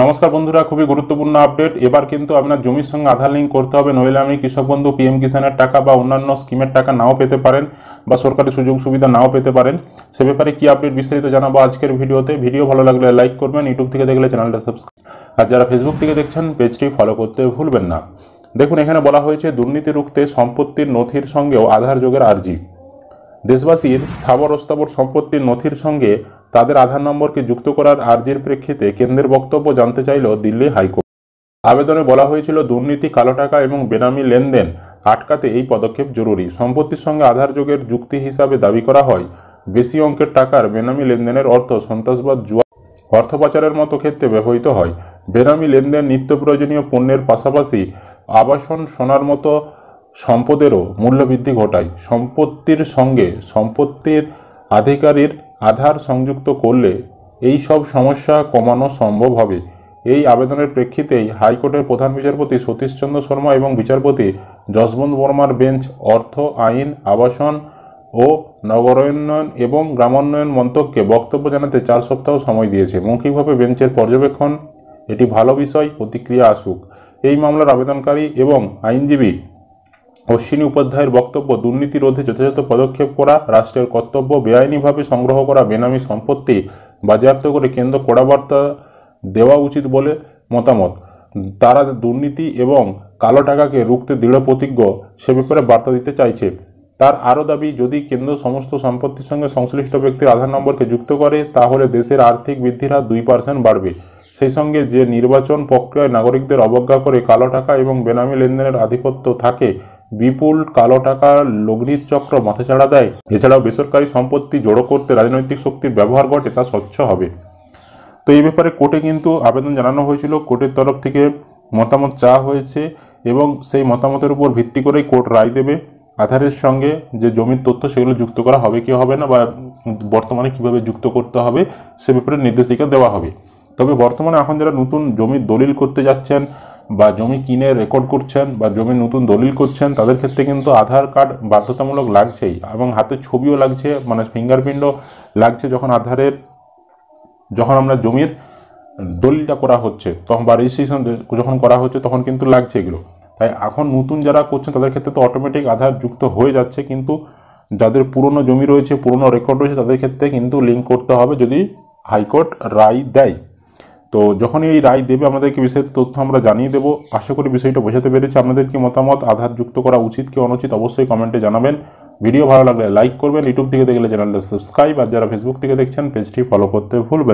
নমস্কার বন্ধুরা খুবই গুরুত্বপূর্ণ আপডেট এবার কিন্তু আপনার জমির সঙ্গে আধার লিঙ্ক করতে হবে নইলে আপনি কৃষক বন্ধু পিএম কিষানের টাকা বা অন্যান্য স্কিমের টাকা নাও পেতে পারেন বা সরকারি সুযোগ সুবিধা নাও পেতে পারেন সে ব্যাপারে কী আপডেট বিস্তারিত জানাবো আজকের ভিডিওতে ভিডিও ভালো লাগলে লাইক করবেন ইউটিউব থেকে দেখলে চ্যানেলটা সাবস্ক্রাইব আর যারা ফেসবুক থেকে দেখছেন পেজটি ফলো করতে ভুলবেন না দেখুন এখানে বলা হয়েছে দুর্নীতি রুখতে সম্পত্তির নথির সঙ্গেও আধার যোগের আর্জি দেশবাসীর স্থাবর অস্থাবর সম্পত্তির নথির সঙ্গে তাদের আধার নম্বরকে যুক্ত করার আর্জির প্রেক্ষিতে কেন্দ্রের বক্তব্য জানতে চাইল দিল্লি হাইকোর্ট আবেদনে বলা হয়েছিল দুর্নীতি কালো টাকা এবং বেনামি লেনদেন আটকাতে এই পদক্ষেপ জরুরি সম্পত্তির সঙ্গে আধার যোগের যুক্তি হিসাবে দাবি করা হয় বেশি অঙ্কের টাকার বেনামি লেনদেনের অর্থ সন্ত্রাসবাদ জুয়া অর্থ পাচারের মতো ক্ষেত্রে ব্যবহৃত হয় বেনামি লেনদেন নিত্য প্রয়োজনীয় পণ্যের পাশাপাশি আবাসন সোনার মতো সম্পদেরও মূল্যবৃদ্ধি ঘটায় সম্পত্তির সঙ্গে সম্পত্তির আধিকারীর আধার সংযুক্ত করলে এই সব সমস্যা কমানো সম্ভব হবে এই আবেদনের প্রেক্ষিতেই হাইকোর্টের প্রধান বিচারপতি সতীশচন্দ্র শর্মা এবং বিচারপতি যশবন্ত বর্মার বেঞ্চ অর্থ আইন আবাসন ও নগরোন্নয়ন এবং গ্রামোন্নয়ন মন্তককে বক্তব্য জানাতে চার সপ্তাহ সময় দিয়েছে মৌখিকভাবে বেঞ্চের পর্যবেক্ষণ এটি ভালো বিষয় প্রতিক্রিয়া আসুক এই মামলার আবেদনকারী এবং আইনজীবী অশ্বিনী উপাধ্যায়ের বক্তব্য দুর্নীতি রোধে যথাযথ পদক্ষেপ করা রাষ্ট্রের কর্তব্য বেআইনিভাবে সংগ্রহ করা বেনামি সম্পত্তি বাজেয়াপ্ত করে কেন্দ্র কড়া বার্তা দেওয়া উচিত বলে মতামত তারা দুর্নীতি এবং কালো টাকাকে রুখতে দৃঢ় প্রতিজ্ঞ সে ব্যাপারে বার্তা দিতে চাইছে তার আরও দাবি যদি কেন্দ্র সমস্ত সম্পত্তির সঙ্গে সংশ্লিষ্ট ব্যক্তির আধার নম্বরকে যুক্ত করে তাহলে দেশের আর্থিক বৃদ্ধির হার দুই পার্সেন্ট বাড়বে সেই সঙ্গে যে নির্বাচন প্রক্রিয়ায় নাগরিকদের অবজ্ঞা করে কালো টাকা এবং বেনামি লেনদেনের আধিপত্য থাকে বিপুল কালো টাকা লগ্নির চক্র ছাড়া দেয় এছাড়াও বেসরকারি সম্পত্তি জড়ো করতে রাজনৈতিক শক্তির ব্যবহার ঘটে তা স্বচ্ছ হবে তো এই ব্যাপারে কোর্টে কিন্তু আবেদন জানানো হয়েছিল কোর্টের তরফ থেকে মতামত চাওয়া হয়েছে এবং সেই মতামতের উপর ভিত্তি করেই কোর্ট রায় দেবে আধারের সঙ্গে যে জমির তথ্য সেগুলো যুক্ত করা হবে কি হবে না বা বর্তমানে কিভাবে যুক্ত করতে হবে সে ব্যাপারে নির্দেশিকা দেওয়া হবে তবে বর্তমানে এখন যারা নতুন জমির দলিল করতে যাচ্ছেন বা জমি কিনে রেকর্ড করছেন বা জমি নতুন দলিল করছেন তাদের ক্ষেত্রে কিন্তু আধার কার্ড বাধ্যতামূলক লাগছেই এবং হাতে ছবিও লাগছে মানে ফিঙ্গারপ্রিন্টও লাগছে যখন আধারের যখন আমরা জমির দলিলটা করা হচ্ছে তখন বা রেজিস্ট্রেশন যখন করা হচ্ছে তখন কিন্তু লাগছে এগুলো তাই এখন নতুন যারা করছেন তাদের ক্ষেত্রে তো অটোমেটিক আধার যুক্ত হয়ে যাচ্ছে কিন্তু যাদের পুরনো জমি রয়েছে পুরনো রেকর্ড রয়েছে তাদের ক্ষেত্রে কিন্তু লিঙ্ক করতে হবে যদি হাইকোর্ট রায় দেয় তো যখনই এই রায় দেবে আমাদেরকে বিষয়ে তথ্য আমরা জানিয়ে দেবো আশা করি বিষয়টা বোঝাতে পেরেছি আপনাদের কি মতামত আধার যুক্ত করা উচিত কি অনুচিত অবশ্যই কমেন্টে জানাবেন ভিডিও ভালো লাগলে লাইক করবেন ইউটিউব থেকে দেখলে চ্যানেলটা সাবস্ক্রাইব আর যারা ফেসবুক থেকে দেখছেন পেজটি ফলো করতে ভুলবেন